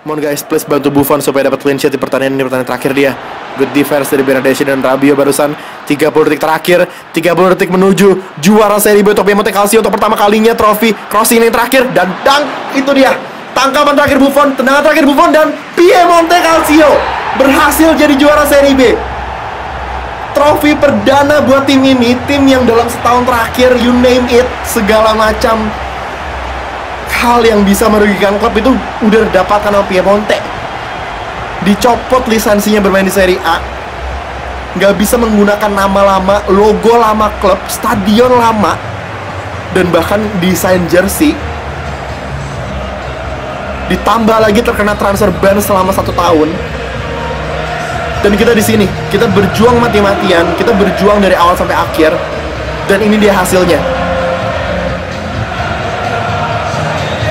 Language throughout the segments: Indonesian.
Mohon guys, please bantu Buffon supaya dapat clean sheet di pertandingan ini pertandingan terakhir dia. Good defense dari Bernadesi dan Rabio barusan 30 detik terakhir, 30 detik menuju juara seri B untuk Piemonte Calcio untuk pertama kalinya trofi crossing ini terakhir dan dang itu dia. Tangkapan terakhir Buffon, tendangan terakhir Buffon dan Piemonte Calcio berhasil jadi juara seri B. Trofi perdana buat tim ini, tim yang dalam setahun terakhir you name it segala macam hal yang bisa merugikan klub itu udah dapatkan sama Piemonte dicopot lisensinya bermain di Serie A nggak bisa menggunakan nama lama, logo lama klub, stadion lama dan bahkan desain jersey ditambah lagi terkena transfer ban selama satu tahun dan kita di sini kita berjuang mati-matian kita berjuang dari awal sampai akhir dan ini dia hasilnya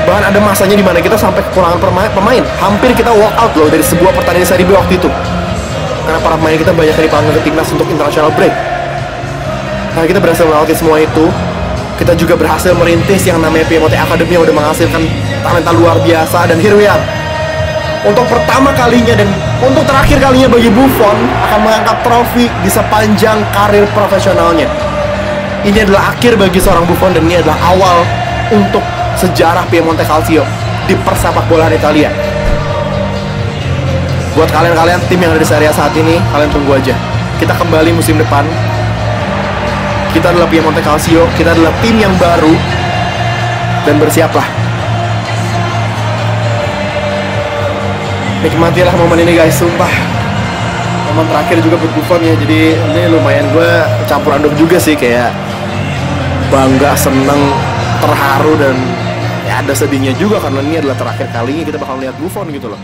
bahkan ada masanya di mana kita sampai kekurangan pemain, hampir kita walk out loh dari sebuah pertandingan seri B waktu itu karena para pemain kita banyak dipanggil ke timnas untuk international break nah kita berhasil melewati semua itu kita juga berhasil merintis yang namanya PMOT Academy yang udah menghasilkan talenta luar biasa dan here we are untuk pertama kalinya dan untuk terakhir kalinya bagi Buffon akan mengangkat trofi di sepanjang karir profesionalnya. Ini adalah akhir bagi seorang Buffon dan ini adalah awal untuk sejarah Piemonte Calcio di persepak bola Italia. Buat kalian-kalian tim yang ada di Serie A saat ini, kalian tunggu aja. Kita kembali musim depan. Kita adalah Piemonte Calcio, kita adalah tim yang baru dan bersiaplah. Nikmatilah momen ini guys, sumpah. Momen terakhir juga buat Buffon ya, jadi ini lumayan gue campur aduk juga sih kayak bangga, seneng, terharu dan ada sedihnya juga karena ini adalah terakhir kalinya kita bakal lihat Buffon gitu loh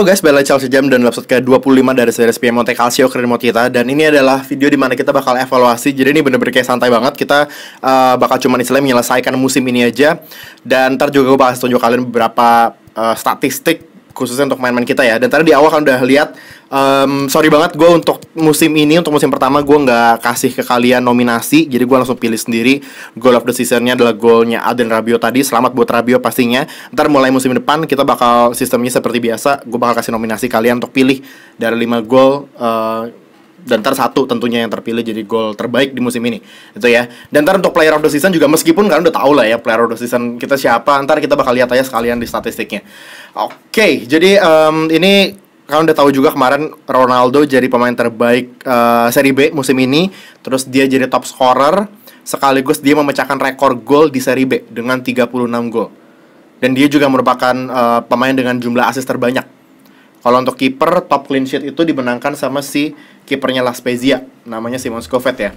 Halo guys, Bella Chelsea sejam dan episode ke-25 dari series PM Monte Calcio keren mau kita Dan ini adalah video di mana kita bakal evaluasi Jadi ini bener-bener kayak santai banget Kita uh, bakal cuma istilahnya menyelesaikan musim ini aja Dan ntar juga gue bakal tunjuk kalian beberapa uh, statistik khususnya untuk main-main kita ya. Dan tadi di awal kan udah lihat, um, sorry banget gue untuk musim ini, untuk musim pertama gue nggak kasih ke kalian nominasi, jadi gue langsung pilih sendiri. Goal of the seasonnya adalah golnya Aden Rabio tadi. Selamat buat Rabio pastinya. Ntar mulai musim depan kita bakal sistemnya seperti biasa, gue bakal kasih nominasi kalian untuk pilih dari lima gol. Uh, dan ter satu tentunya yang terpilih jadi gol terbaik di musim ini itu ya dan ntar untuk player of the season juga meskipun kan udah tau lah ya player of the season kita siapa ntar kita bakal lihat aja sekalian di statistiknya oke okay, jadi um, ini kalian udah tahu juga kemarin Ronaldo jadi pemain terbaik uh, Serie B musim ini terus dia jadi top scorer sekaligus dia memecahkan rekor gol di seri B dengan 36 gol dan dia juga merupakan uh, pemain dengan jumlah assist terbanyak kalau untuk kiper top clean sheet itu dimenangkan sama si kipernya Las Spezia namanya Simon Scovet ya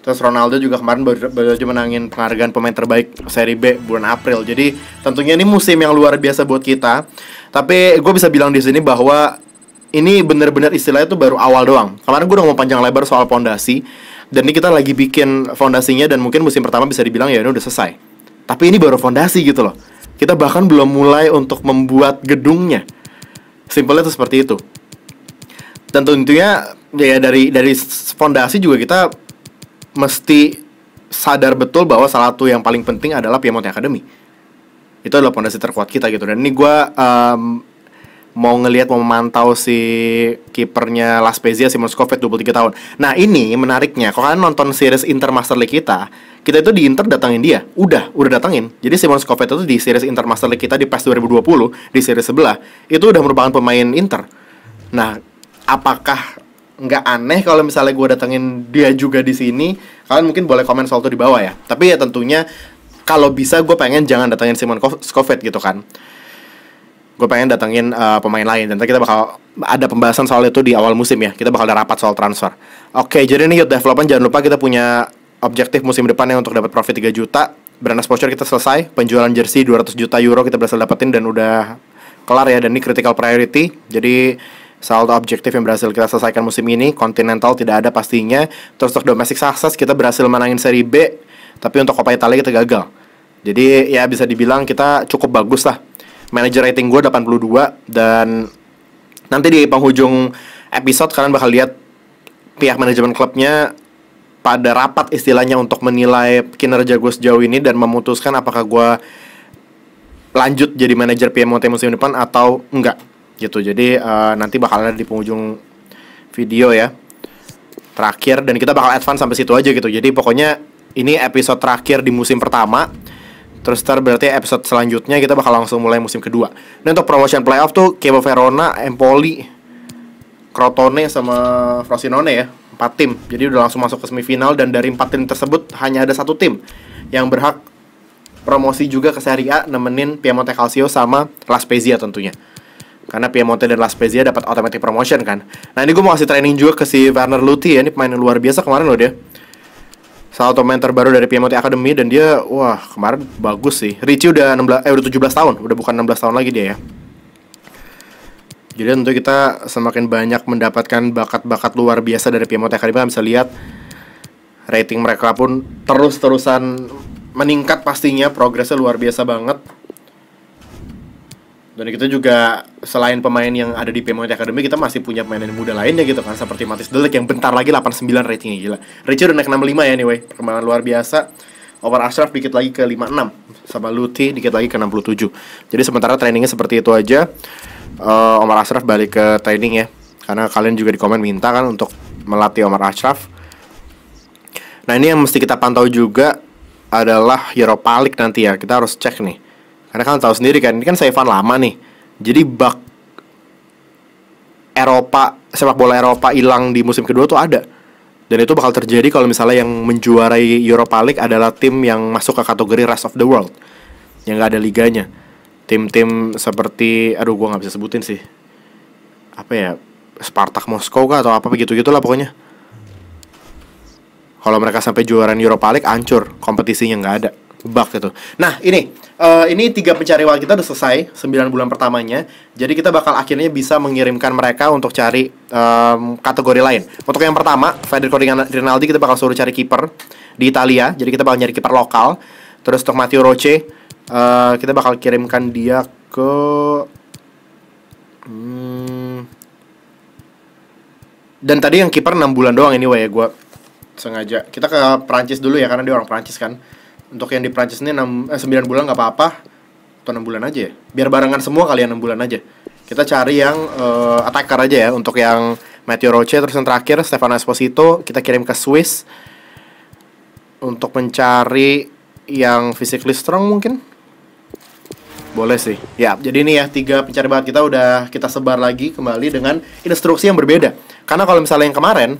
Terus Ronaldo juga kemarin baru, baru aja menangin penghargaan pemain terbaik seri B bulan April. Jadi tentunya ini musim yang luar biasa buat kita. Tapi gue bisa bilang di sini bahwa ini bener-bener istilahnya tuh baru awal doang. Kemarin gue udah mau panjang lebar soal fondasi Dan ini kita lagi bikin fondasinya dan mungkin musim pertama bisa dibilang ya ini udah selesai. Tapi ini baru fondasi gitu loh. Kita bahkan belum mulai untuk membuat gedungnya. Simpelnya tuh seperti itu dan tentunya ya dari dari fondasi juga kita mesti sadar betul bahwa salah satu yang paling penting adalah Piemonte Academy itu adalah fondasi terkuat kita gitu dan ini gue um, mau ngelihat mau memantau si kipernya Las Pezia Simon puluh 23 tahun. Nah, ini menariknya. Kalau kalian nonton series Inter Master League kita, kita itu di Inter datangin dia. Udah, udah datangin. Jadi Simon Scovet itu di series Inter Master League kita di PES 2020 di series sebelah, itu udah merupakan pemain Inter. Nah, apakah nggak aneh kalau misalnya gue datengin dia juga di sini kalian mungkin boleh komen soal itu di bawah ya tapi ya tentunya kalau bisa gue pengen jangan datengin Simon Scovet gitu kan gue pengen datengin uh, pemain lain Nanti kita bakal ada pembahasan soal itu di awal musim ya kita bakal ada rapat soal transfer oke jadi nih youth development jangan lupa kita punya objektif musim depannya untuk dapat profit 3 juta brand exposure kita selesai penjualan jersey 200 juta euro kita berhasil dapetin dan udah kelar ya dan ini critical priority jadi saldo objektif yang berhasil kita selesaikan musim ini Continental tidak ada pastinya terus untuk domestic success kita berhasil menangin seri B tapi untuk Coppa Italia kita gagal jadi ya bisa dibilang kita cukup bagus lah manager rating gue 82 dan nanti di penghujung episode kalian bakal lihat pihak manajemen klubnya pada rapat istilahnya untuk menilai kinerja gue sejauh ini dan memutuskan apakah gue lanjut jadi manajer PMOT musim depan atau enggak gitu jadi uh, nanti bakal ada di penghujung video ya terakhir dan kita bakal advance sampai situ aja gitu jadi pokoknya ini episode terakhir di musim pertama Terus ter berarti episode selanjutnya kita bakal langsung mulai musim kedua nah untuk promotion playoff tuh Kevo Verona, Empoli, Crotone sama Frosinone ya empat tim Jadi udah langsung masuk ke semifinal Dan dari empat tim tersebut hanya ada satu tim Yang berhak promosi juga ke Serie A Nemenin Piemonte Calcio sama La Spezia tentunya karena Piemonte dan La Spezia dapat automatic promotion kan. Nah ini gue mau kasih training juga ke si Werner Luthi ya, ini pemain yang luar biasa kemarin loh dia. Salah satu pemain terbaru dari Piemonte Academy dan dia wah kemarin bagus sih. Ricci udah 16 eh udah 17 tahun, udah bukan 16 tahun lagi dia ya. Jadi tentu kita semakin banyak mendapatkan bakat-bakat luar biasa dari Piemonte Academy bisa lihat rating mereka pun terus-terusan meningkat pastinya progresnya luar biasa banget dan kita juga selain pemain yang ada di Piemonte Academy kita masih punya pemain yang muda lainnya gitu kan seperti Matis Delik yang bentar lagi 89 ratingnya gila. Richard udah naik 65 ya anyway, perkembangan luar biasa. Over Ashraf dikit lagi ke 56 sama Luti dikit lagi ke 67. Jadi sementara trainingnya seperti itu aja. Uh, Omar Ashraf balik ke training ya. Karena kalian juga di komen minta kan untuk melatih Omar Ashraf. Nah, ini yang mesti kita pantau juga adalah Europa League nanti ya. Kita harus cek nih karena kalian tahu sendiri kan, ini kan savean lama nih. Jadi bak Eropa, sepak bola Eropa hilang di musim kedua tuh ada. Dan itu bakal terjadi kalau misalnya yang menjuarai Europa League adalah tim yang masuk ke kategori rest of the world. Yang gak ada liganya. Tim-tim seperti, aduh gua gak bisa sebutin sih. Apa ya, Spartak Moskow kah atau apa begitu-gitulah pokoknya. Kalau mereka sampai juara Europa League, hancur kompetisinya nggak ada bug gitu. Nah, ini uh, ini tiga pencari uang kita udah selesai 9 bulan pertamanya. Jadi kita bakal akhirnya bisa mengirimkan mereka untuk cari um, kategori lain. Untuk yang pertama, Federico Rinaldi kita bakal suruh cari kiper di Italia. Jadi kita bakal nyari kiper lokal. Terus untuk Matteo Roche uh, kita bakal kirimkan dia ke hmm. Dan tadi yang kiper enam bulan doang anyway ya gue sengaja. Kita ke Prancis dulu ya karena dia orang Prancis kan. Untuk yang di Prancis ini 6, eh, 9 bulan nggak apa-apa atau 6 bulan aja ya. Biar barengan semua kalian ya, 6 bulan aja. Kita cari yang uh, attacker aja ya untuk yang Matteo Roche terus yang terakhir Stefano Esposito kita kirim ke Swiss untuk mencari yang physically strong mungkin. Boleh sih. Ya, jadi ini ya tiga pencari bakat kita udah kita sebar lagi kembali dengan instruksi yang berbeda. Karena kalau misalnya yang kemarin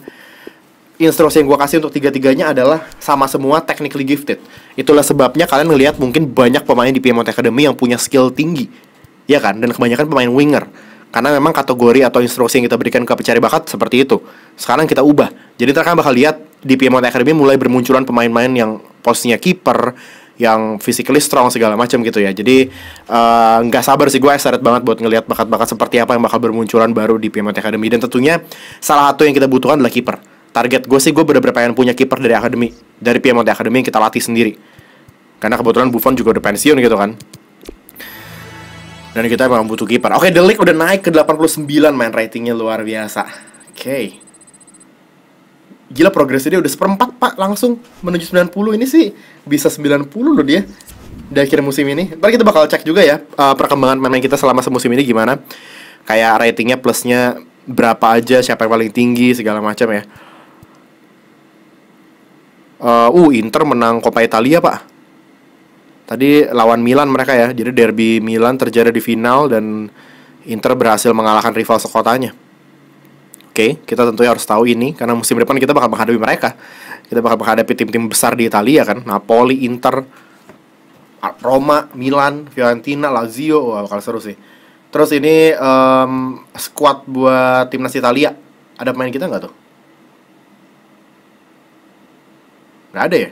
instruksi yang gue kasih untuk tiga-tiganya adalah sama semua technically gifted. Itulah sebabnya kalian melihat mungkin banyak pemain di Piemonte Academy yang punya skill tinggi, ya kan? Dan kebanyakan pemain winger. Karena memang kategori atau instruksi yang kita berikan ke pencari bakat seperti itu. Sekarang kita ubah. Jadi kita kalian bakal lihat di Piemonte Academy mulai bermunculan pemain-pemain yang posisinya kiper, yang physically strong segala macam gitu ya. Jadi eh, nggak uh, sabar sih gue excited banget buat ngelihat bakat-bakat seperti apa yang bakal bermunculan baru di PMT Academy. Dan tentunya salah satu yang kita butuhkan adalah kiper target gue sih gue bener berapa pengen punya kiper dari akademi dari Piemont Academy yang kita latih sendiri karena kebetulan Buffon juga udah pensiun gitu kan dan kita memang butuh kiper oke okay, Delik udah naik ke 89 main ratingnya luar biasa oke okay. gila progresnya dia udah seperempat pak langsung menuju 90 ini sih bisa 90 loh dia di akhir musim ini. Baru kita bakal cek juga ya uh, perkembangan pemain kita selama semusim ini gimana. Kayak ratingnya plusnya berapa aja, siapa yang paling tinggi segala macam ya uh, uh Inter menang Coppa Italia pak tadi lawan Milan mereka ya jadi derby Milan terjadi di final dan Inter berhasil mengalahkan rival sekotanya oke okay, kita tentunya harus tahu ini karena musim depan kita bakal menghadapi mereka kita bakal menghadapi tim-tim besar di Italia kan Napoli Inter Roma Milan Fiorentina Lazio wah bakal seru sih terus ini um, squad buat timnas Italia ada pemain kita nggak tuh Gak ada ya?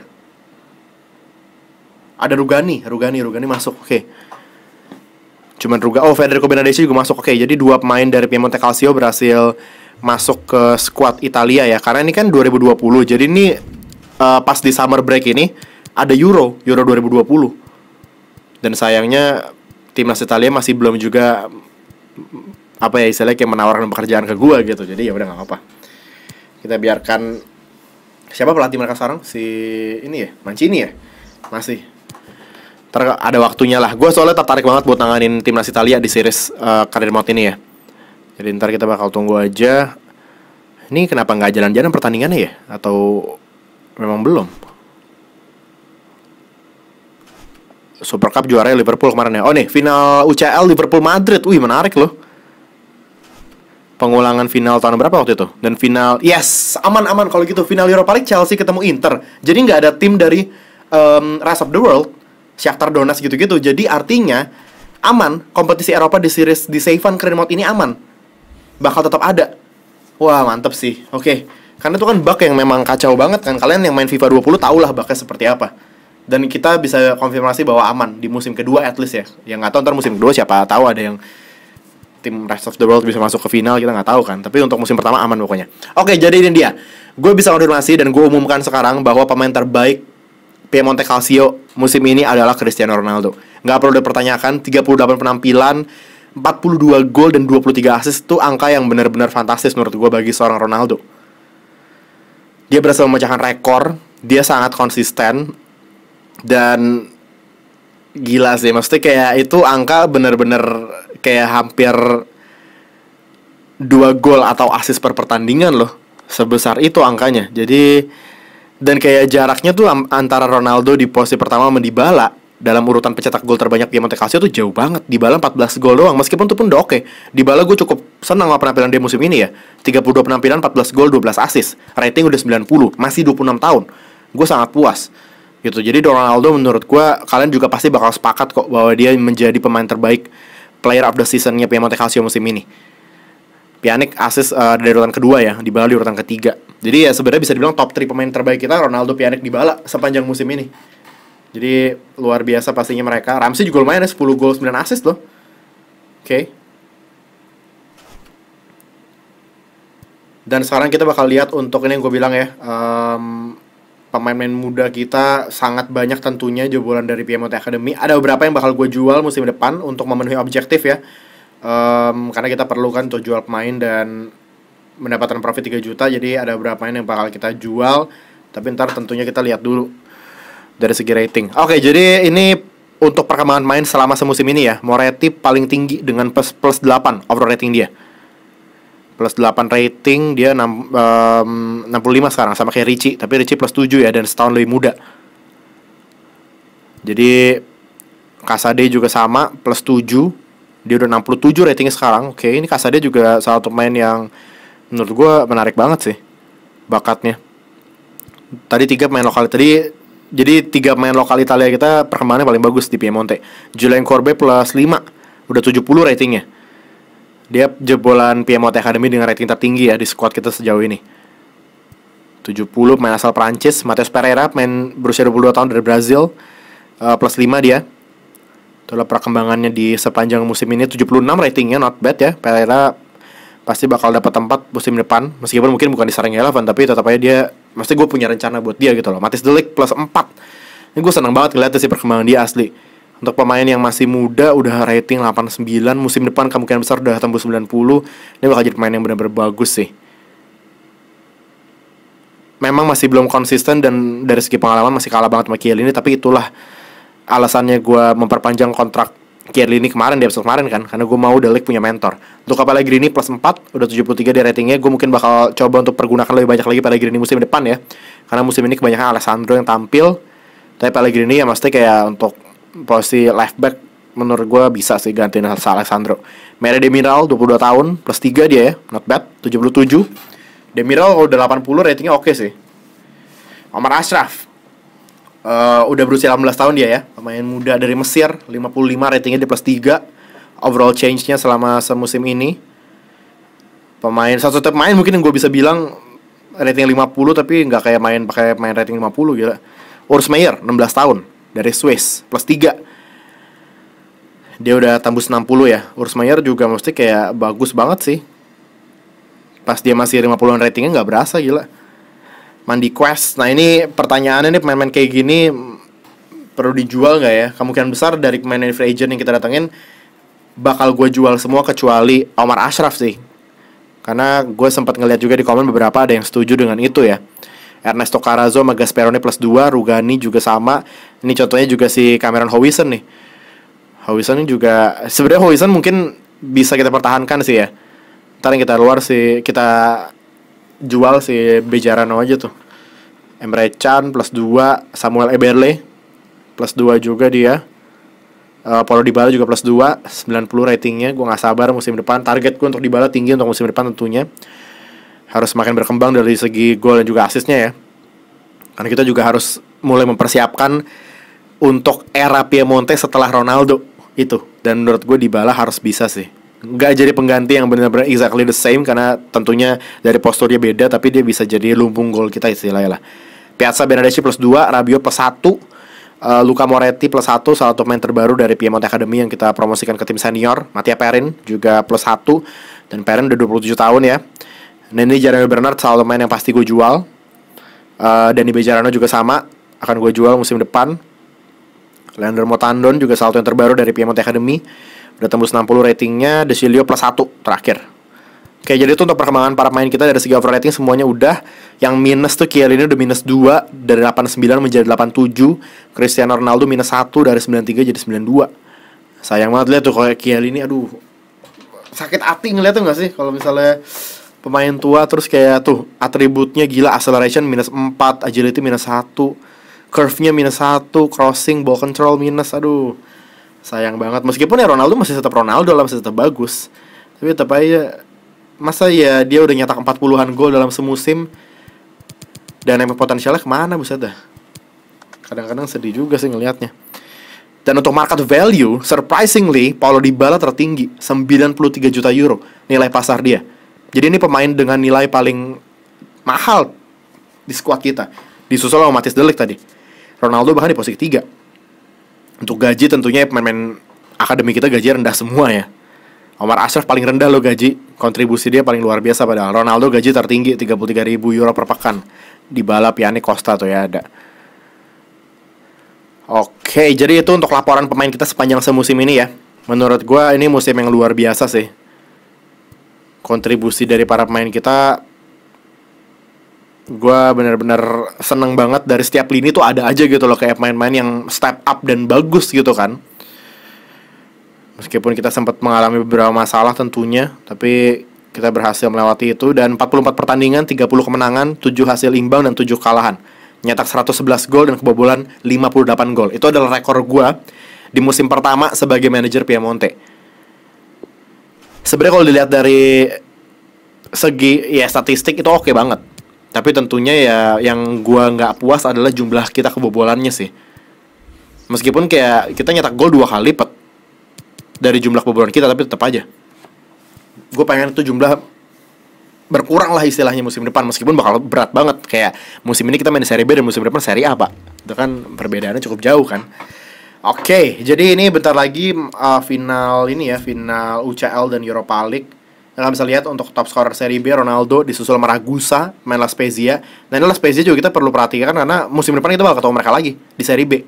Ada Rugani, Rugani, Rugani masuk. Oke. Okay. Cuman Ruga oh Federico Benedeschi juga masuk. Oke, okay, jadi dua pemain dari Piemonte Calcio berhasil masuk ke squad Italia ya. Karena ini kan 2020. Jadi ini uh, pas di summer break ini ada Euro, Euro 2020. Dan sayangnya timnas Italia masih belum juga apa ya istilahnya kayak menawarkan pekerjaan ke gue gitu. Jadi ya udah nggak apa-apa. Kita biarkan siapa pelatih mereka sekarang si ini ya Mancini ya masih Ter ada waktunya lah gue soalnya tertarik banget buat nanganin timnas Italia di series uh, karir mode ini ya jadi ntar kita bakal tunggu aja ini kenapa nggak jalan-jalan pertandingannya ya atau memang belum Super Cup juaranya Liverpool kemarin ya. Oh nih, final UCL Liverpool Madrid. Wih, menarik loh pengulangan final tahun berapa waktu itu? Dan final, yes, aman-aman kalau gitu. Final Europa League Chelsea ketemu Inter. Jadi nggak ada tim dari um, Rest of the World, Shakhtar Donetsk gitu-gitu. Jadi artinya aman kompetisi Eropa di series di Seifan Kremot ini aman. Bakal tetap ada. Wah, mantep sih. Oke. Okay. Karena itu kan bug yang memang kacau banget kan. Kalian yang main FIFA 20 tau lah bugnya seperti apa. Dan kita bisa konfirmasi bahwa aman di musim kedua at least ya. Yang nggak tahu ntar musim kedua siapa tahu ada yang tim rest of the world bisa masuk ke final kita nggak tahu kan tapi untuk musim pertama aman pokoknya oke jadi ini dia gue bisa konfirmasi dan gue umumkan sekarang bahwa pemain terbaik Piemonte Calcio musim ini adalah Cristiano Ronaldo nggak perlu dipertanyakan 38 penampilan 42 gol dan 23 assist itu angka yang benar-benar fantastis menurut gue bagi seorang Ronaldo dia berhasil memecahkan rekor dia sangat konsisten dan gila sih maksudnya kayak itu angka bener-bener kayak hampir dua gol atau asis per pertandingan loh sebesar itu angkanya jadi dan kayak jaraknya tuh antara Ronaldo di posisi pertama sama Dybala dalam urutan pencetak gol terbanyak di Monte Calcio tuh jauh banget. Dybala 14 gol doang meskipun itu pun udah oke. Dybala gue cukup senang sama penampilan dia musim ini ya. 32 penampilan, 14 gol, 12 asis, Rating udah 90, masih 26 tahun. Gue sangat puas gitu jadi Ronaldo menurut gue kalian juga pasti bakal sepakat kok bahwa dia menjadi pemain terbaik player of the seasonnya Piemonte Calcio musim ini Pianik asis uh, eh, dari urutan kedua ya di di urutan ketiga jadi ya sebenarnya bisa dibilang top 3 pemain terbaik kita Ronaldo Pianik di Bala sepanjang musim ini jadi luar biasa pastinya mereka Ramsey juga lumayan ya 10 gol 9 asis loh oke okay. dan sekarang kita bakal lihat untuk ini yang gue bilang ya um, pemain-pemain muda kita sangat banyak tentunya jebolan dari PMOT Academy. Ada beberapa yang bakal gue jual musim depan untuk memenuhi objektif ya. Um, karena kita perlukan untuk jual pemain dan mendapatkan profit 3 juta. Jadi ada beberapa pemain yang bakal kita jual. Tapi ntar tentunya kita lihat dulu dari segi rating. Oke, okay, jadi ini untuk perkembangan main selama semusim ini ya. Moretti paling tinggi dengan plus, plus 8 overall rating dia plus 8 rating dia 6, um, 65 sekarang sama kayak Ricci tapi Ricci plus 7 ya dan setahun lebih muda jadi Kasade juga sama plus 7 dia udah 67 ratingnya sekarang oke ini Kasade juga salah satu pemain yang menurut gue menarik banget sih bakatnya tadi tiga pemain lokal tadi jadi tiga pemain lokal Italia kita perkembangannya paling bagus di Piemonte Julian Corbe plus 5 udah 70 ratingnya dia jebolan PMOT Academy dengan rating tertinggi ya di squad kita sejauh ini. 70 main asal Prancis, Matheus Pereira main berusia 22 tahun dari Brazil. Uh, plus 5 dia. Itulah perkembangannya di sepanjang musim ini 76 ratingnya not bad ya. Pereira pasti bakal dapat tempat musim depan meskipun mungkin bukan di Sarang eleven tapi tetap aja dia mesti gue punya rencana buat dia gitu loh Matheus Delik plus 4 ini gue seneng banget lihat sih perkembangan dia asli untuk pemain yang masih muda udah rating 89 musim depan kemungkinan besar udah tembus 90. Ini bakal jadi pemain yang benar-benar bagus sih. Memang masih belum konsisten dan dari segi pengalaman masih kalah banget sama Kiel ini tapi itulah alasannya gue memperpanjang kontrak Kiel ini kemarin di episode kemarin kan karena gue mau Delik punya mentor. Untuk ini plus 4 udah 73 di ratingnya gue mungkin bakal coba untuk pergunakan lebih banyak lagi ini musim depan ya. Karena musim ini kebanyakan Alessandro yang tampil tapi Pellegrini ya maksudnya kayak untuk posisi left back menurut gue bisa sih gantiin Alessandro. Mere Demiral 22 tahun plus 3 dia ya, not bad, 77. Demiral kalau udah 80 ratingnya oke okay sih. Omar Ashraf uh, udah berusia 18 tahun dia ya, pemain muda dari Mesir, 55 ratingnya di plus 3. Overall change-nya selama semusim ini. Pemain satu tetap main mungkin yang gue bisa bilang rating 50 tapi nggak kayak main pakai main rating 50 gila. Gitu. Urs Meyer 16 tahun dari Swiss plus 3 dia udah tembus 60 ya Ursmeyer juga mesti kayak bagus banget sih pas dia masih 50an ratingnya nggak berasa gila Mandi Quest nah ini pertanyaannya nih pemain-pemain kayak gini mm, perlu dijual nggak ya kemungkinan besar dari pemain free agent yang kita datengin bakal gue jual semua kecuali Omar Ashraf sih karena gue sempat ngeliat juga di komen beberapa ada yang setuju dengan itu ya Ernesto Carazo sama Gasperoni plus 2 Rugani juga sama ini contohnya juga si Cameron Howison nih. Howison juga sebenarnya Howison mungkin bisa kita pertahankan sih ya. Ntar yang kita luar sih kita jual si Bejarano aja tuh. Emre Can plus 2 Samuel Eberle plus 2 juga dia. Uh, Paulo Dybala juga plus 2 90 ratingnya Gue gak sabar musim depan Target gue untuk Dybala tinggi untuk musim depan tentunya Harus semakin berkembang dari segi gol dan juga asisnya ya Karena kita juga harus mulai mempersiapkan untuk era Piemonte setelah Ronaldo itu dan menurut gue Dybala harus bisa sih nggak jadi pengganti yang benar-benar exactly the same karena tentunya dari posturnya beda tapi dia bisa jadi lumbung gol kita istilahnya lah Piazza Benedetti plus 2, Rabiot plus 1 uh, eh, Luka Moretti plus 1 Salah satu pemain terbaru dari Piemonte Academy Yang kita promosikan ke tim senior Mattia Perin juga plus 1 Dan Perin udah 27 tahun ya Nenny ini Bernard salah satu pemain yang pasti gue jual uh, Danny Bejarano juga sama Akan gue jual musim depan Leander Motandon juga salah satu yang terbaru dari Piemont Academy. Udah tembus 60 ratingnya, Desilio plus 1 terakhir. Oke, jadi itu untuk perkembangan para pemain kita dari segi overall rating semuanya udah. Yang minus tuh Kiel ini udah minus 2 dari 89 menjadi 87. Cristiano Ronaldo minus 1 dari 93 jadi 92. Sayang banget liat tuh kayak Kiel ini, aduh sakit hati ngeliat tuh gak sih kalau misalnya pemain tua terus kayak tuh atributnya gila acceleration minus 4, agility minus 1 curve-nya minus satu, crossing, ball control minus, aduh sayang banget. Meskipun ya Ronaldo masih tetap Ronaldo lah, masih tetap bagus. Tapi tetap aja masa ya dia udah nyetak 40-an gol dalam semusim dan emang potensialnya kemana bisa dah. Kadang-kadang sedih juga sih ngelihatnya. Dan untuk market value, surprisingly, Paulo Dybala tertinggi, 93 juta euro nilai pasar dia. Jadi ini pemain dengan nilai paling mahal di squad kita. Disusul sama Matis Delik tadi. Ronaldo bahkan di posisi ketiga. Untuk gaji tentunya pemain-pemain akademi kita gaji rendah semua ya. Omar Ashraf paling rendah loh gaji, kontribusi dia paling luar biasa padahal Ronaldo gaji tertinggi 33 ribu euro per pekan. Di ya Piani Costa tuh ya ada. Oke, jadi itu untuk laporan pemain kita sepanjang semusim ini ya. Menurut gue ini musim yang luar biasa sih. Kontribusi dari para pemain kita gue bener-bener seneng banget dari setiap lini tuh ada aja gitu loh kayak main-main yang step up dan bagus gitu kan meskipun kita sempat mengalami beberapa masalah tentunya tapi kita berhasil melewati itu dan 44 pertandingan 30 kemenangan 7 hasil imbang dan 7 kalahan nyetak 111 gol dan kebobolan 58 gol itu adalah rekor gue di musim pertama sebagai manajer Piemonte sebenarnya kalau dilihat dari segi ya statistik itu oke okay banget tapi tentunya ya yang gua nggak puas adalah jumlah kita kebobolannya sih meskipun kayak kita nyetak gol dua kali lipat dari jumlah kebobolan kita tapi tetap aja gue pengen itu jumlah berkurang lah istilahnya musim depan meskipun bakal berat banget kayak musim ini kita main di seri B dan musim depan seri A pak itu kan perbedaannya cukup jauh kan oke okay, jadi ini bentar lagi uh, final ini ya final UCL dan Europa League kalian bisa lihat untuk top scorer seri B Ronaldo disusul Maragusa, main Las Spezia. Nah ini Las Spezia juga kita perlu perhatikan karena musim depan kita bakal ketemu mereka lagi di seri B.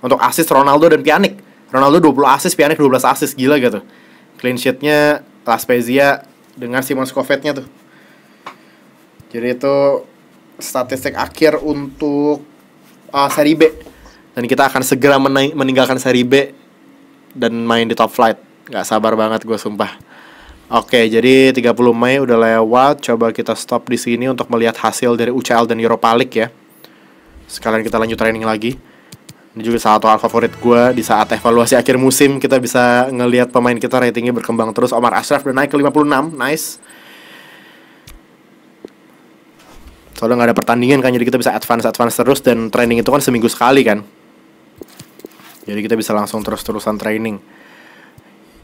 Untuk assist Ronaldo dan Pjanic. Ronaldo 20 assist, Pjanic 12 assist, gila gitu. Clean sheetnya nya Spezia dengan Simon Skovetnya nya tuh. Jadi itu statistik akhir untuk uh, seri B. Dan kita akan segera meninggalkan seri B dan main di top flight. Gak sabar banget gue sumpah. Oke, jadi 30 Mei udah lewat. Coba kita stop di sini untuk melihat hasil dari UCL dan Europa League ya. Sekalian kita lanjut training lagi. Ini juga salah satu favorit gue di saat evaluasi akhir musim kita bisa ngelihat pemain kita ratingnya berkembang terus. Omar Ashraf udah naik ke 56, nice. Soalnya nggak ada pertandingan kan, jadi kita bisa advance advance terus dan training itu kan seminggu sekali kan. Jadi kita bisa langsung terus-terusan training.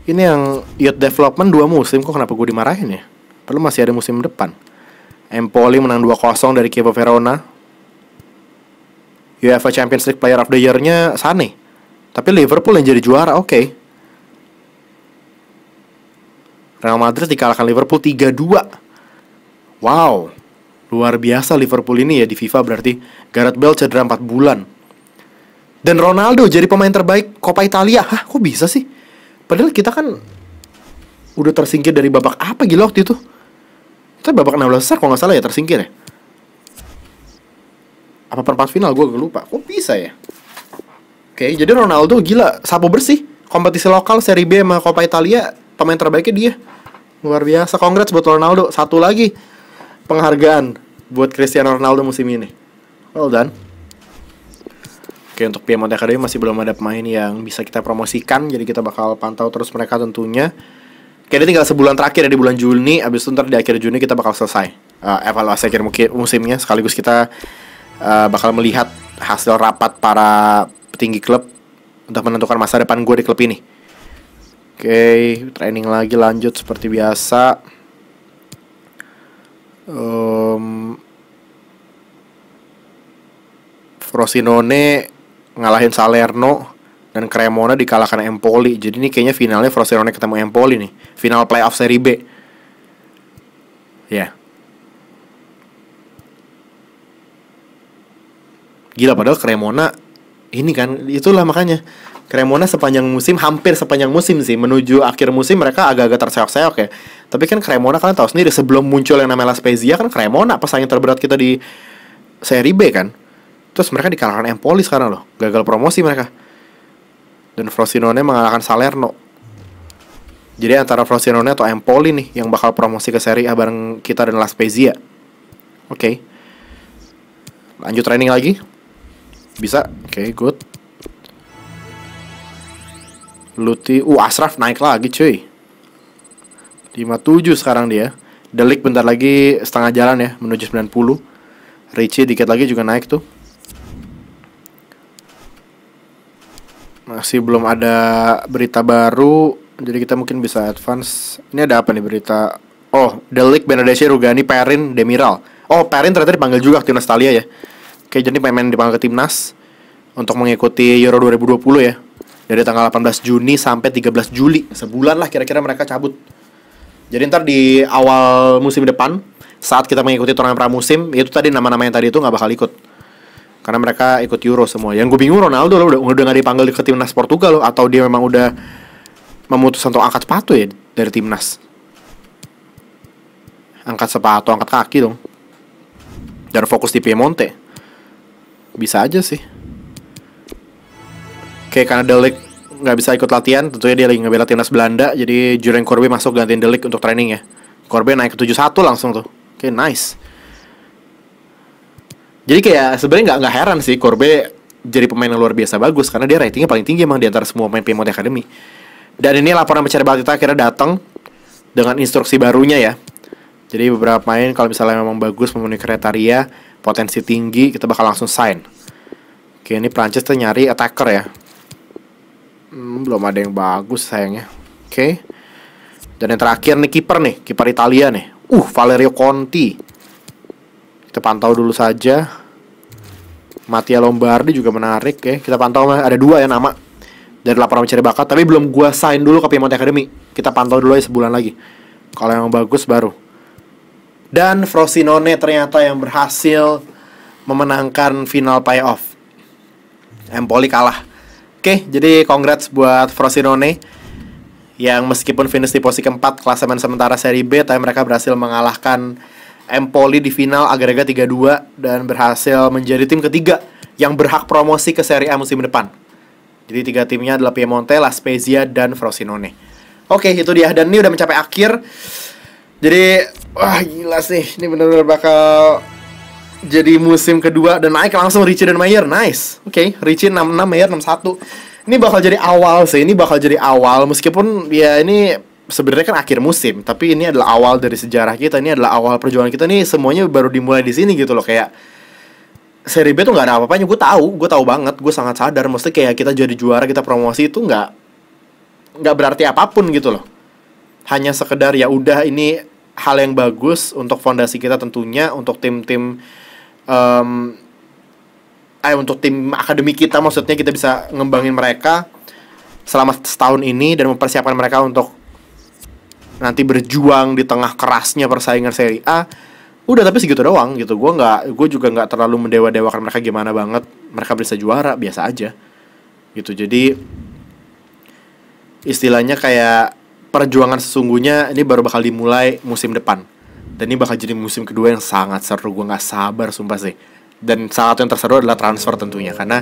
Ini yang youth development dua musim kok kenapa gue dimarahin ya? Perlu masih ada musim depan. Empoli menang 2-0 dari Kiev Verona. UEFA Champions League Player of the Year-nya Sane. Tapi Liverpool yang jadi juara, oke. Okay. Real Madrid dikalahkan Liverpool 3-2. Wow. Luar biasa Liverpool ini ya di FIFA berarti Gareth Bale cedera 4 bulan. Dan Ronaldo jadi pemain terbaik Coppa Italia. Hah, kok bisa sih? Padahal kita kan udah tersingkir dari babak apa gila waktu itu? Kita babak 16 besar kalau nggak salah ya tersingkir ya. Apa perempat final gue lupa. Kok bisa ya? Oke, jadi Ronaldo gila, sapu bersih. Kompetisi lokal Serie B sama Coppa Italia, pemain terbaiknya dia. Luar biasa, congrats buat Ronaldo. Satu lagi penghargaan buat Cristiano Ronaldo musim ini. Well done. Oke, untuk Piemonte Academy masih belum ada pemain yang bisa kita promosikan, jadi kita bakal pantau terus mereka tentunya. ini tinggal sebulan terakhir ya di bulan Juni, abis itu ntar di akhir Juni kita bakal selesai uh, evaluasi akhir musimnya, sekaligus kita uh, bakal melihat hasil rapat para petinggi klub untuk menentukan masa depan gue di klub ini. Oke, training lagi lanjut seperti biasa. Um, Frosinone ngalahin Salerno dan Cremona dikalahkan Empoli. Jadi ini kayaknya finalnya Frosinone ketemu Empoli nih. Final playoff seri B. Ya. Yeah. Gila padahal Cremona ini kan itulah makanya Cremona sepanjang musim hampir sepanjang musim sih menuju akhir musim mereka agak-agak terseok-seok ya. Tapi kan Cremona kalian tahu sendiri sebelum muncul yang namanya La Spezia kan Cremona pesaing terberat kita di seri B kan. Terus mereka dikalahkan Empoli sekarang loh, gagal promosi mereka. Dan Frosinone mengalahkan Salerno. Jadi antara Frosinone atau Empoli nih yang bakal promosi ke seri A bareng kita dan La Spezia. Oke. Okay. Lanjut training lagi. Bisa. Oke, okay, good. Luti, uh Asraf naik lagi cuy. 57 sekarang dia. Delik bentar lagi setengah jalan ya menuju 90. Richie dikit lagi juga naik tuh. masih belum ada berita baru jadi kita mungkin bisa advance ini ada apa nih berita oh Delik Benedesi Rugani Perin Demiral oh Perin ternyata dipanggil juga ke timnas Italia ya oke jadi pemain dipanggil ke timnas untuk mengikuti Euro 2020 ya dari tanggal 18 Juni sampai 13 Juli sebulan lah kira-kira mereka cabut jadi ntar di awal musim depan saat kita mengikuti turnamen pramusim itu tadi nama-nama yang tadi itu nggak bakal ikut karena mereka ikut Euro semua. Yang gue bingung Ronaldo lo udah udah gak dipanggil ke timnas Portugal lo atau dia memang udah memutuskan untuk angkat sepatu ya dari timnas. Angkat sepatu, angkat kaki dong. Dan fokus di Piemonte. Bisa aja sih. Oke, karena Delik nggak bisa ikut latihan, tentunya dia lagi ngebela timnas Belanda, jadi Jurgen Korbe masuk gantiin Delik untuk training ya. Korbe naik ke tujuh satu langsung tuh. Oke, nice. Jadi kayak sebenarnya nggak nggak heran sih Korbe jadi pemain yang luar biasa bagus karena dia ratingnya paling tinggi emang di antara semua pemain Piemont Academy. Dan ini laporan mencari kita akhirnya datang dengan instruksi barunya ya. Jadi beberapa main kalau misalnya memang bagus memenuhi kriteria potensi tinggi kita bakal langsung sign. Oke ini Prancis tuh nyari attacker ya. Hmm, belum ada yang bagus sayangnya. Oke. Dan yang terakhir nih kiper nih, kiper Italia nih. Uh, Valerio Conti kita pantau dulu saja. matia Lombardi juga menarik ya. Kita pantau ada dua ya nama dari laporan mencari bakat, tapi belum gua sign dulu ke Piemonte Academy. Kita pantau dulu aja sebulan lagi. Kalau yang bagus baru. Dan Frosinone ternyata yang berhasil memenangkan final playoff. Empoli kalah. Oke, jadi congrats buat Frosinone yang meskipun finish di posisi keempat klasemen sementara seri B, tapi mereka berhasil mengalahkan Empoli di final agregat 3-2 dan berhasil menjadi tim ketiga yang berhak promosi ke Serie A musim depan. Jadi tiga timnya adalah Piemonte, La Spezia, dan Frosinone. Oke, itu dia. Dan ini udah mencapai akhir. Jadi, wah gila sih. Ini bener-bener bakal jadi musim kedua dan naik langsung Richie dan Mayer. Nice. Oke, okay. Richie 66, Mayer 61. Ini bakal jadi awal sih. Ini bakal jadi awal. Meskipun ya ini sebenarnya kan akhir musim, tapi ini adalah awal dari sejarah kita, ini adalah awal perjuangan kita nih semuanya baru dimulai di sini gitu loh kayak seri B tuh nggak ada apa-apanya gue tahu gue tahu banget gue sangat sadar mesti kayak kita jadi juara kita promosi itu nggak nggak berarti apapun gitu loh hanya sekedar ya udah ini hal yang bagus untuk fondasi kita tentunya untuk tim-tim um, eh untuk tim akademi kita maksudnya kita bisa ngembangin mereka selama setahun ini dan mempersiapkan mereka untuk nanti berjuang di tengah kerasnya persaingan seri A udah tapi segitu doang gitu gue nggak gue juga nggak terlalu mendewa dewakan mereka gimana banget mereka bisa juara biasa aja gitu jadi istilahnya kayak perjuangan sesungguhnya ini baru bakal dimulai musim depan dan ini bakal jadi musim kedua yang sangat seru gue nggak sabar sumpah sih dan salah satu yang terseru adalah transfer tentunya karena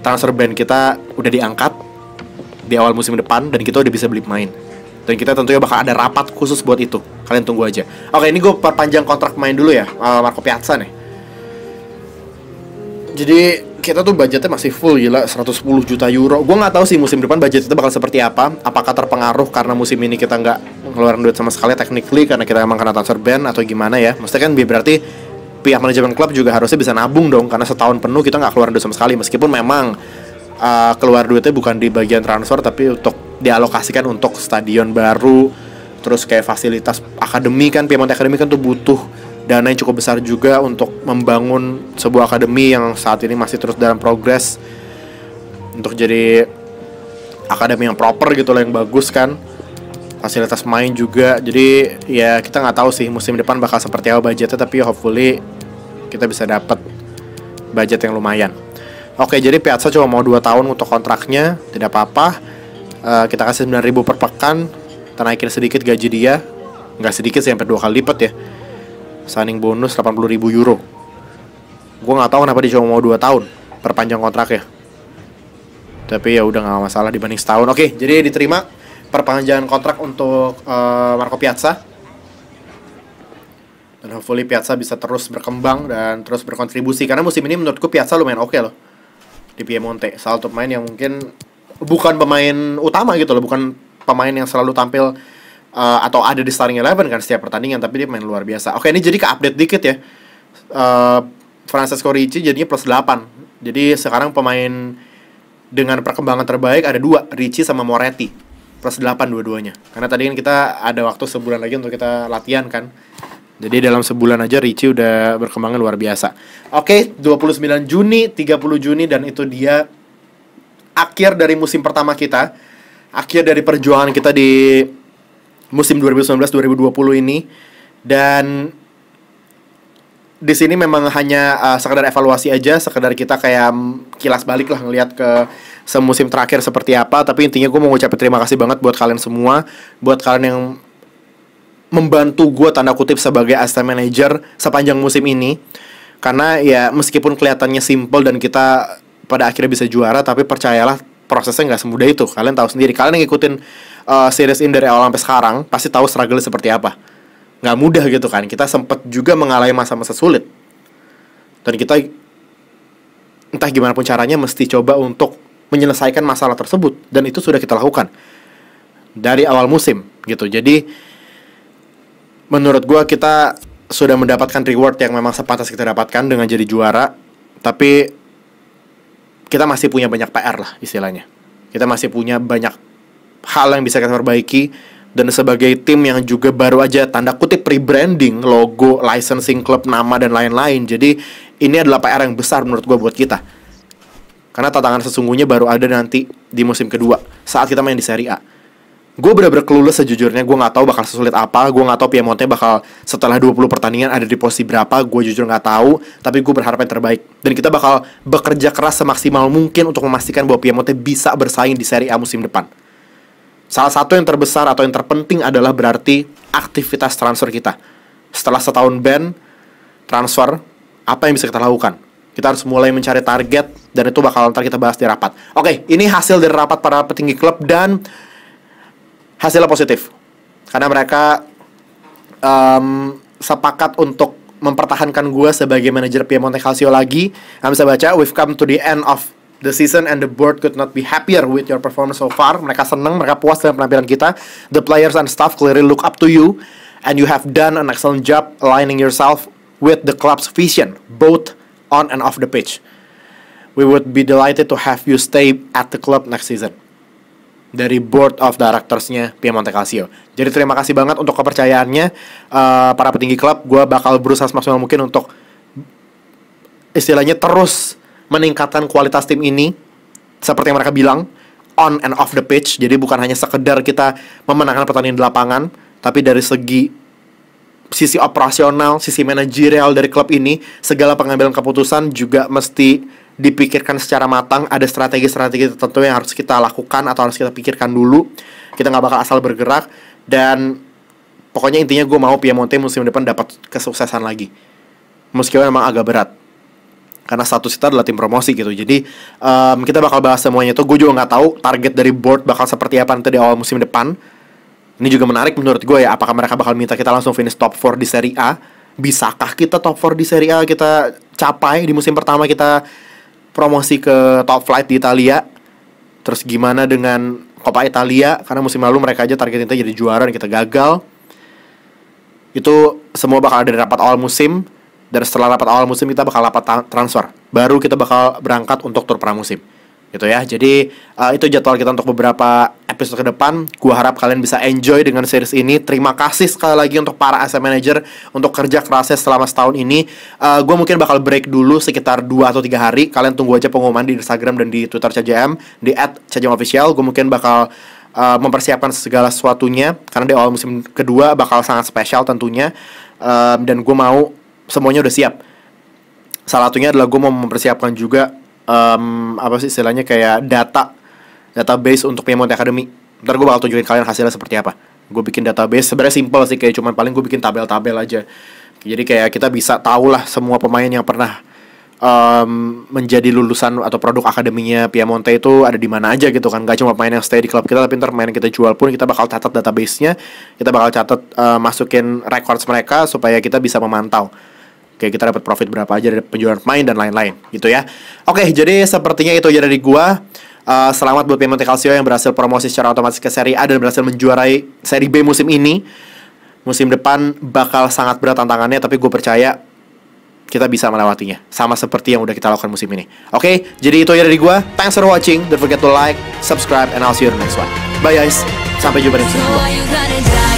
transfer band kita udah diangkat di awal musim depan dan kita udah bisa beli pemain dan kita tentunya bakal ada rapat khusus buat itu. Kalian tunggu aja. Oke, ini gue perpanjang kontrak main dulu ya, eh, Marco Piazza nih. Jadi kita tuh budgetnya masih full gila 110 juta euro. Gue nggak tahu sih musim depan budget itu bakal seperti apa. Apakah terpengaruh karena musim ini kita nggak ngeluarin duit sama sekali technically karena kita emang kena transfer ban atau gimana ya? Maksudnya kan berarti pihak manajemen klub juga harusnya bisa nabung dong karena setahun penuh kita nggak keluar duit sama sekali meskipun memang uh, keluar duitnya bukan di bagian transfer tapi untuk dialokasikan untuk stadion baru terus kayak fasilitas akademi kan Piemonte Academy kan tuh butuh dana yang cukup besar juga untuk membangun sebuah akademi yang saat ini masih terus dalam progres untuk jadi akademi yang proper gitu loh yang bagus kan fasilitas main juga jadi ya kita nggak tahu sih musim depan bakal seperti apa budgetnya tapi hopefully kita bisa dapat budget yang lumayan oke jadi Piazza cuma mau 2 tahun untuk kontraknya tidak apa-apa uh, kita kasih 9000 per pekan kita naikin sedikit gaji dia nggak sedikit sih sampai dua kali lipat ya signing bonus 80.000 euro gue nggak tahu kenapa dia cuma mau 2 tahun perpanjang kontrak ya tapi ya udah nggak masalah dibanding setahun oke jadi diterima perpanjangan kontrak untuk uh, Marco Piazza dan hopefully Piazza bisa terus berkembang dan terus berkontribusi karena musim ini menurutku Piazza lumayan oke okay loh di Piemonte salah satu pemain yang mungkin bukan pemain utama gitu loh, bukan pemain yang selalu tampil uh, atau ada di starting eleven kan setiap pertandingan, tapi dia main luar biasa. Oke, ini jadi ke update dikit ya. Uh, Francesco Ricci jadinya plus 8. Jadi sekarang pemain dengan perkembangan terbaik ada dua, Ricci sama Moretti. Plus 8 dua-duanya. Karena tadi kan kita ada waktu sebulan lagi untuk kita latihan kan. Jadi dalam sebulan aja Ricci udah berkembang luar biasa. Oke, okay, 29 Juni, 30 Juni dan itu dia akhir dari musim pertama kita, akhir dari perjuangan kita di musim 2019-2020 ini dan di sini memang hanya uh, sekedar evaluasi aja, sekedar kita kayak kilas balik lah ngeliat ke semusim terakhir seperti apa. Tapi intinya gue mau ngucapin terima kasih banget buat kalian semua, buat kalian yang membantu gue tanda kutip sebagai as manager sepanjang musim ini. Karena ya meskipun kelihatannya simple dan kita pada akhirnya bisa juara tapi percayalah prosesnya nggak semudah itu kalian tahu sendiri kalian yang ngikutin uh, series ini dari awal sampai sekarang pasti tahu struggle seperti apa nggak mudah gitu kan kita sempat juga mengalami masa-masa sulit dan kita entah gimana pun caranya mesti coba untuk menyelesaikan masalah tersebut dan itu sudah kita lakukan dari awal musim gitu jadi menurut gue kita sudah mendapatkan reward yang memang sepantas kita dapatkan dengan jadi juara tapi kita masih punya banyak PR lah istilahnya. Kita masih punya banyak hal yang bisa kita perbaiki dan sebagai tim yang juga baru aja tanda kutip rebranding, logo, licensing klub, nama dan lain-lain. Jadi ini adalah PR yang besar menurut gue buat kita. Karena tantangan sesungguhnya baru ada nanti di musim kedua saat kita main di Serie A gue bener-bener kelulus sejujurnya gue nggak tahu bakal sesulit apa gue nggak tahu Piemonte bakal setelah 20 pertandingan ada di posisi berapa gue jujur nggak tahu tapi gue berharap yang terbaik dan kita bakal bekerja keras semaksimal mungkin untuk memastikan bahwa Piemonte bisa bersaing di Serie A musim depan salah satu yang terbesar atau yang terpenting adalah berarti aktivitas transfer kita setelah setahun ban transfer apa yang bisa kita lakukan kita harus mulai mencari target dan itu bakal nanti kita bahas di rapat. Oke, ini hasil dari rapat para petinggi klub dan hasilnya positif karena mereka um, sepakat untuk mempertahankan gue sebagai manajer Piemonte Calcio lagi. Kamu bisa baca, we've come to the end of the season and the board could not be happier with your performance so far. Mereka seneng, mereka puas dengan penampilan kita. The players and staff clearly look up to you and you have done an excellent job aligning yourself with the club's vision, both on and off the pitch. We would be delighted to have you stay at the club next season dari board of directorsnya Piemonte Calcio. Jadi terima kasih banget untuk kepercayaannya uh, para petinggi klub. Gua bakal berusaha semaksimal mungkin untuk istilahnya terus meningkatkan kualitas tim ini seperti yang mereka bilang on and off the pitch. Jadi bukan hanya sekedar kita memenangkan pertandingan di lapangan, tapi dari segi sisi operasional, sisi manajerial dari klub ini, segala pengambilan keputusan juga mesti dipikirkan secara matang ada strategi-strategi tertentu yang harus kita lakukan atau harus kita pikirkan dulu kita nggak bakal asal bergerak dan pokoknya intinya gue mau Piemonte musim depan dapat kesuksesan lagi meskipun memang agak berat karena status kita adalah tim promosi gitu jadi um, kita bakal bahas semuanya itu gue juga nggak tahu target dari board bakal seperti apa nanti di awal musim depan ini juga menarik menurut gue ya apakah mereka bakal minta kita langsung finish top 4 di Serie A bisakah kita top 4 di Serie A kita capai di musim pertama kita promosi ke top flight di Italia. Terus gimana dengan Coppa Italia karena musim lalu mereka aja target kita jadi juara dan kita gagal. Itu semua bakal ada di rapat awal musim dan setelah rapat awal musim kita bakal rapat transfer. Baru kita bakal berangkat untuk tur pramusim gitu ya. Jadi uh, itu jadwal kita untuk beberapa episode ke depan. Gua harap kalian bisa enjoy dengan series ini. Terima kasih sekali lagi untuk para asset manager untuk kerja kerasnya selama setahun ini. Uh, gua mungkin bakal break dulu sekitar 2 atau tiga hari. Kalian tunggu aja pengumuman di Instagram dan di Twitter CJM di official gua mungkin bakal uh, mempersiapkan segala sesuatunya karena di awal musim kedua bakal sangat spesial tentunya. Uh, dan gue mau semuanya udah siap. Salah satunya adalah gue mau mempersiapkan juga um, apa sih istilahnya kayak data database untuk Piemonte Academy. Ntar gue bakal tunjukin kalian hasilnya seperti apa. Gue bikin database sebenarnya simple sih kayak cuman paling gue bikin tabel-tabel aja. Jadi kayak kita bisa tau lah semua pemain yang pernah um, menjadi lulusan atau produk akademinya Piemonte itu ada di mana aja gitu kan. Gak cuma pemain yang stay di klub kita tapi ntar pemain yang kita jual pun kita bakal catat database-nya. Kita bakal catat uh, masukin records mereka supaya kita bisa memantau oke kita dapat profit berapa aja dari penjualan pemain dan lain-lain gitu ya. Oke, jadi sepertinya itu aja dari gua. Uh, selamat buat Piemonte Calcio yang berhasil promosi secara otomatis ke Serie A dan berhasil menjuarai Serie B musim ini. Musim depan bakal sangat berat tantangannya, tapi gue percaya kita bisa melewatinya. Sama seperti yang udah kita lakukan musim ini. Oke, okay? jadi itu aja dari gue. Thanks for watching. Don't forget to like, subscribe, and I'll see you in the next one. Bye guys, sampai jumpa di episode depan.